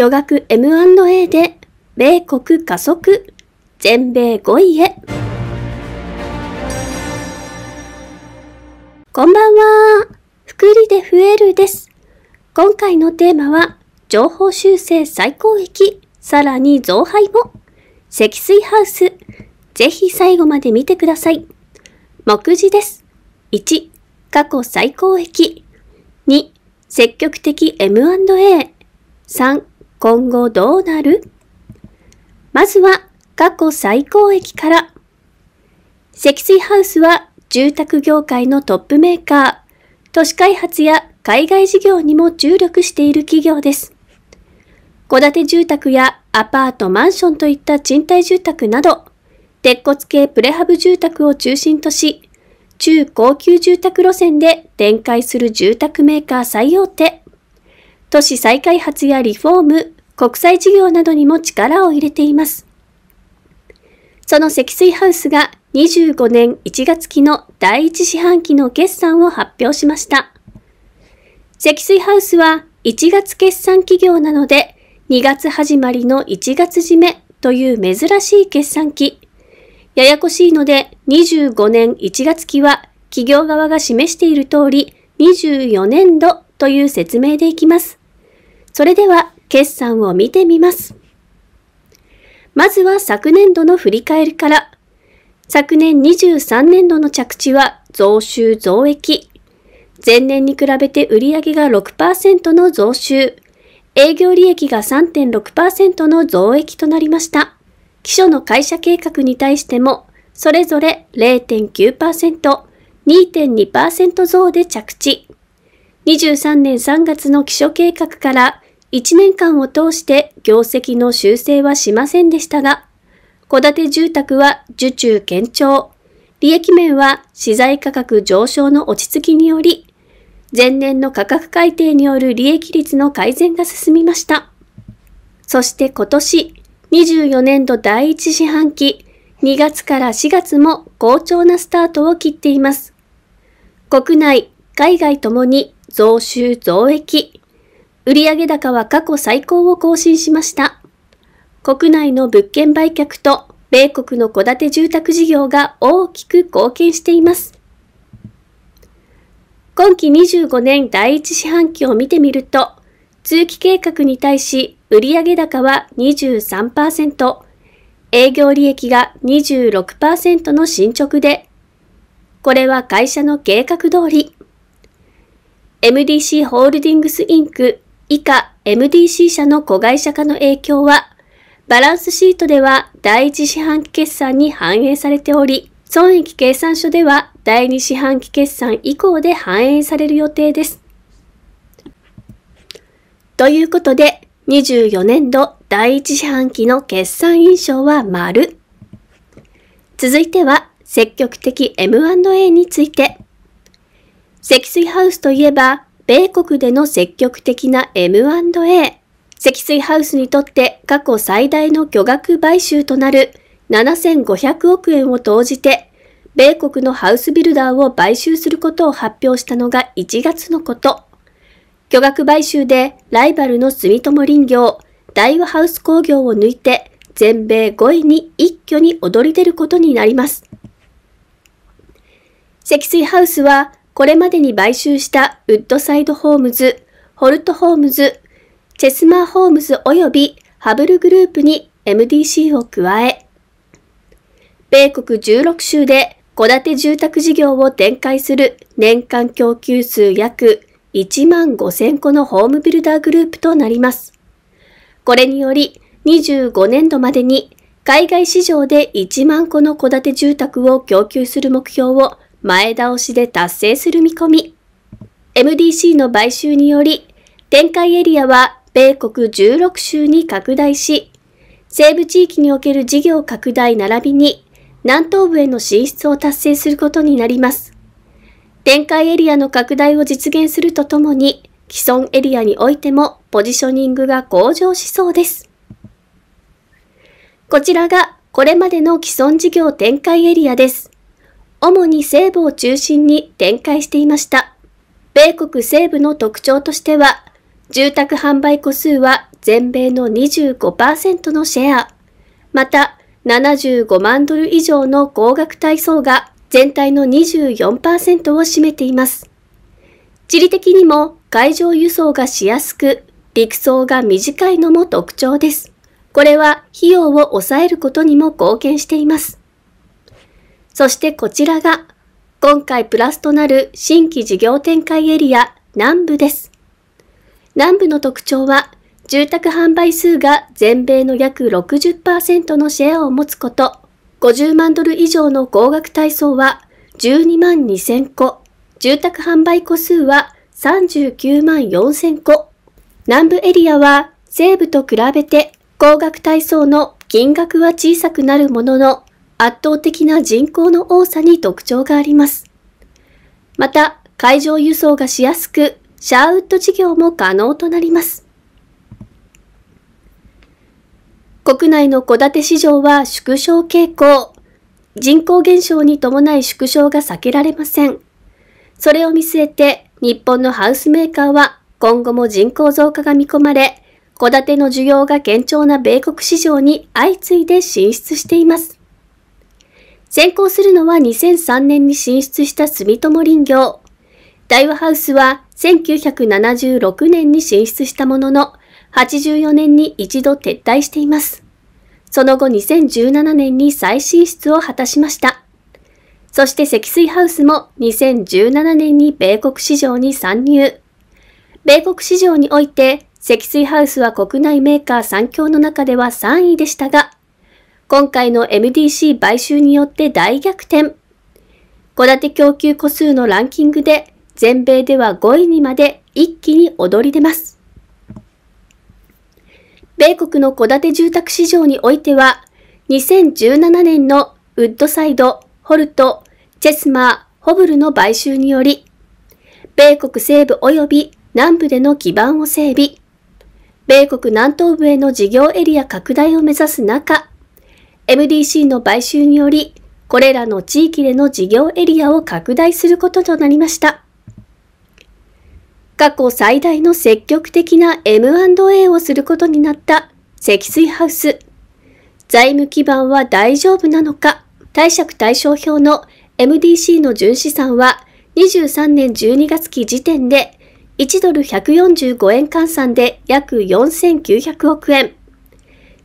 巨額 M&A で米国加速、全米5位へ。こんばんは。福利で増えるです。今回のテーマは、情報修正最高益、さらに増配も、積水ハウス。ぜひ最後まで見てください。目次です。1、過去最高益。2、積極的 M&A。3、今後どうなるまずは過去最高益から。積水ハウスは住宅業界のトップメーカー、都市開発や海外事業にも注力している企業です。戸建て住宅やアパート、マンションといった賃貸住宅など、鉄骨系プレハブ住宅を中心とし、中高級住宅路線で展開する住宅メーカー最大手。都市再開発やリフォーム、国際事業などにも力を入れています。その積水ハウスが25年1月期の第1四半期の決算を発表しました。積水ハウスは1月決算企業なので、2月始まりの1月締めという珍しい決算期。ややこしいので、25年1月期は企業側が示している通り、24年度という説明でいきます。それでは決算を見てみます。まずは昨年度の振り返りから。昨年23年度の着地は増収増益。前年に比べて売上が6%の増収。営業利益が3.6%の増益となりました。基礎の会社計画に対しても、それぞれ0.9%、2.2%増で着地。23年3月の基礎計画から1年間を通して業績の修正はしませんでしたが、戸建て住宅は受注堅調、利益面は資材価格上昇の落ち着きにより、前年の価格改定による利益率の改善が進みました。そして今年、24年度第1四半期、2月から4月も好調なスタートを切っています。国内、海外ともに増収増益、売上高は過去最高を更新しました。国内の物件売却と米国の戸建て住宅事業が大きく貢献しています。今期25年第1四半期を見てみると、通期計画に対し売上高は23%、営業利益が26%の進捗で、これは会社の計画通り。MDC ホールディングスインク以下 MDC 社の子会社化の影響は、バランスシートでは第1四半期決算に反映されており、損益計算書では第2四半期決算以降で反映される予定です。ということで、24年度第1四半期の決算印象は丸。続いては、積極的 M&A について。積水ハウスといえば、米国での積極的な M&A、積水ハウスにとって過去最大の巨額買収となる7500億円を投じて、米国のハウスビルダーを買収することを発表したのが1月のこと。巨額買収でライバルの住友林業、大和ハウス工業を抜いて全米5位に一挙に躍り出ることになります。積水ハウスはこれまでに買収したウッドサイドホームズ、ホルトホームズ、チェスマーホームズ及びハブルグループに MDC を加え、米国16州で戸建て住宅事業を展開する年間供給数約1万5000個のホームビルダーグループとなります。これにより25年度までに海外市場で1万個の戸建て住宅を供給する目標を前倒しで達成する見込み。MDC の買収により、展開エリアは米国16州に拡大し、西部地域における事業拡大並びに南東部への進出を達成することになります。展開エリアの拡大を実現するとともに、既存エリアにおいてもポジショニングが向上しそうです。こちらがこれまでの既存事業展開エリアです。主に西部を中心に展開していました。米国西部の特徴としては、住宅販売個数は全米の25%のシェア、また75万ドル以上の高額体操が全体の24%を占めています。地理的にも海上輸送がしやすく、陸送が短いのも特徴です。これは費用を抑えることにも貢献しています。そしてこちらが、今回プラスとなる新規事業展開エリア南部です。南部の特徴は、住宅販売数が全米の約60%のシェアを持つこと、50万ドル以上の高額体操は12万2000個、住宅販売個数は39万4000個。南部エリアは西部と比べて高額体操の金額は小さくなるものの、圧倒的な人口の多さに特徴があります。また、海上輸送がしやすく、シャーウッド事業も可能となります。国内の戸建て市場は縮小傾向。人口減少に伴い縮小が避けられません。それを見据えて、日本のハウスメーカーは今後も人口増加が見込まれ、戸建ての需要が堅調な米国市場に相次いで進出しています。先行するのは2003年に進出した住友林業。大和ハウスは1976年に進出したものの、84年に一度撤退しています。その後2017年に再進出を果たしました。そして積水ハウスも2017年に米国市場に参入。米国市場において積水ハウスは国内メーカー3強の中では3位でしたが、今回の MDC 買収によって大逆転。戸建て供給個数のランキングで全米では5位にまで一気に躍り出ます。米国の戸建て住宅市場においては、2017年のウッドサイド、ホルト、チェスマー、ホブルの買収により、米国西部及び南部での基盤を整備、米国南東部への事業エリア拡大を目指す中、MDC の買収により、これらの地域での事業エリアを拡大することとなりました。過去最大の積極的な M&A をすることになった積水ハウス。財務基盤は大丈夫なのか貸借対照表の MDC の純資産は23年12月期時点で1ドル145円換算で約4900億円。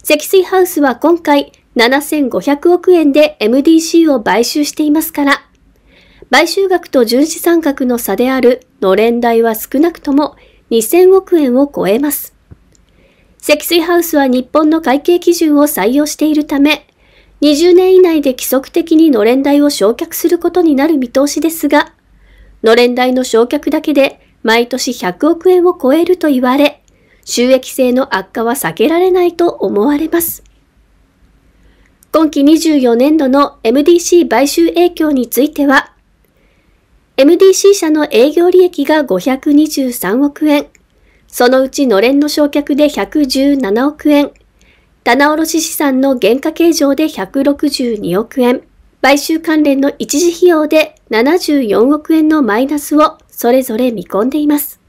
積水ハウスは今回7500億円で MDC を買収していますから、買収額と純資産額の差であるのれん代は少なくとも2000億円を超えます。積水ハウスは日本の会計基準を採用しているため、20年以内で規則的にのれん代を焼却することになる見通しですが、のれん代の焼却だけで毎年100億円を超えると言われ、収益性の悪化は避けられないと思われます。今期24年度の MDC 買収影響については、MDC 社の営業利益が523億円、そのうちのれんの焼却で117億円、棚卸資産の原価計上で162億円、買収関連の一時費用で74億円のマイナスをそれぞれ見込んでいます。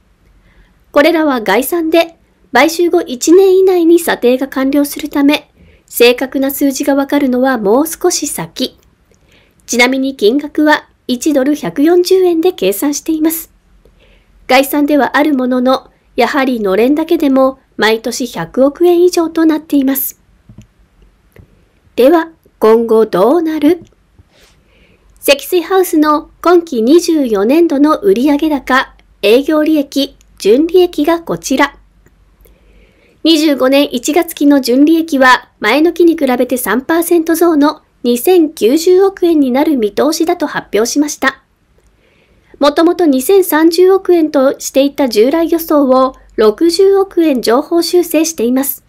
これらは概算で、買収後1年以内に査定が完了するため、正確な数字がわかるのはもう少し先。ちなみに金額は1ドル140円で計算しています。概算ではあるものの、やはりのれんだけでも毎年100億円以上となっています。では、今後どうなる積水ハウスの今期24年度の売上高、営業利益、純利益がこちら。25年1月期の純利益は前の期に比べて3%増の2090億円になる見通しだと発表しました。もともと2030億円としていた従来予想を60億円上方修正しています。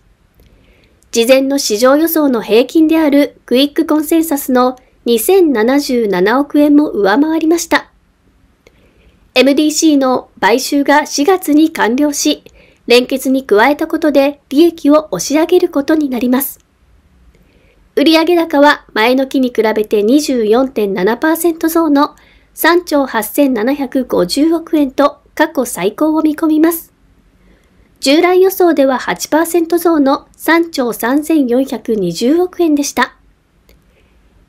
事前の市場予想の平均であるクイックコンセンサスの2077億円も上回りました。MDC の買収が4月に完了し、連結に加えたことで利益を押し上げることになります。売上高は前の期に比べて24.7%増の3兆8750億円と過去最高を見込みます。従来予想では8%増の3兆3420億円でした。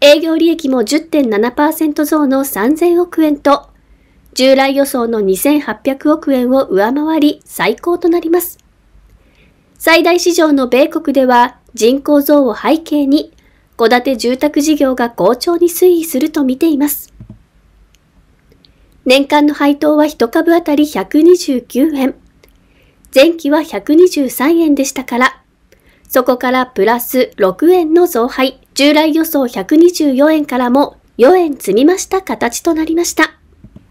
営業利益も10.7%増の3000億円と従来予想の2800億円を上回り最高となります。最大市場の米国では人口増を背景に戸建て住宅事業が好調に推移すると見ています。年間の配当は1株当たり129円。前期は123円でしたから、そこからプラス6円の増配、従来予想124円からも4円積みました形となりました。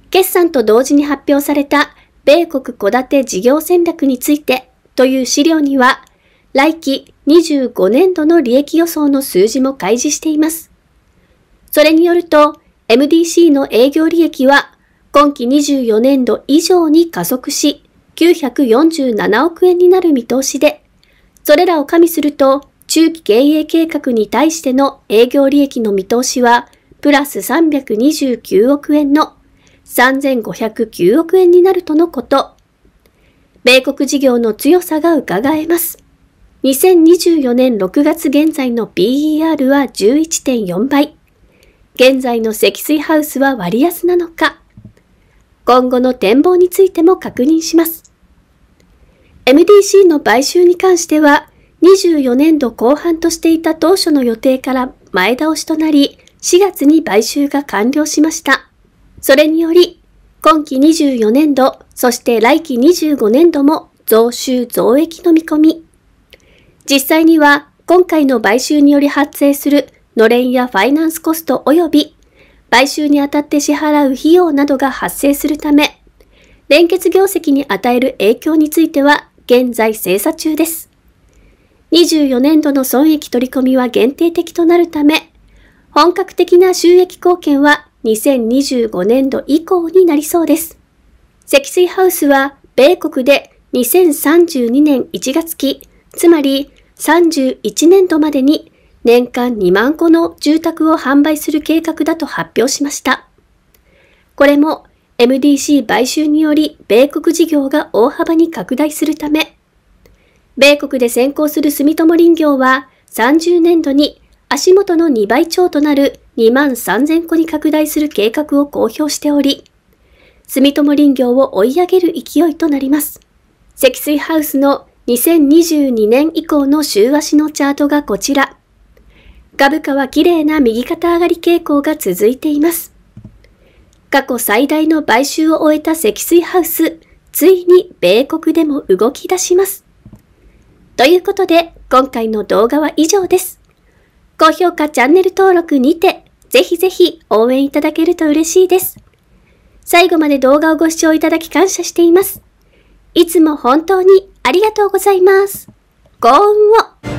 決算と同時に発表された米国戸建て事業戦略についてという資料には、来期25年度の利益予想の数字も開示しています。それによると、MDC の営業利益は今期24年度以上に加速し、947億円になる見通しで、それらを加味すると、中期経営計画に対しての営業利益の見通しは、プラス329億円の3509億円になるとのこと。米国事業の強さが伺えます。2024年6月現在の b e r は11.4倍。現在の積水ハウスは割安なのか。今後の展望についても確認します。MDC の買収に関しては、24年度後半としていた当初の予定から前倒しとなり、4月に買収が完了しました。それにより、今期24年度、そして来期25年度も増収増益の見込み。実際には、今回の買収により発生するのれんやファイナンスコスト及び、買収にあたって支払う費用などが発生するため、連結業績に与える影響については、現在精査中です。24年度の損益取り込みは限定的となるため、本格的な収益貢献は2025年度以降になりそうです。積水ハウスは米国で2032年1月期、つまり31年度までに年間2万戸の住宅を販売する計画だと発表しました。これも MDC 買収により米国事業が大幅に拡大するため、米国で先行する住友林業は30年度に足元の2倍超となる2万3000個に拡大する計画を公表しており、住友林業を追い上げる勢いとなります。積水ハウスの2022年以降の週足のチャートがこちら。株価は綺麗な右肩上がり傾向が続いています。過去最大の買収を終えた積水ハウス、ついに米国でも動き出します。ということで、今回の動画は以上です。高評価、チャンネル登録にて、ぜひぜひ応援いただけると嬉しいです。最後まで動画をご視聴いただき感謝しています。いつも本当にありがとうございます。幸運を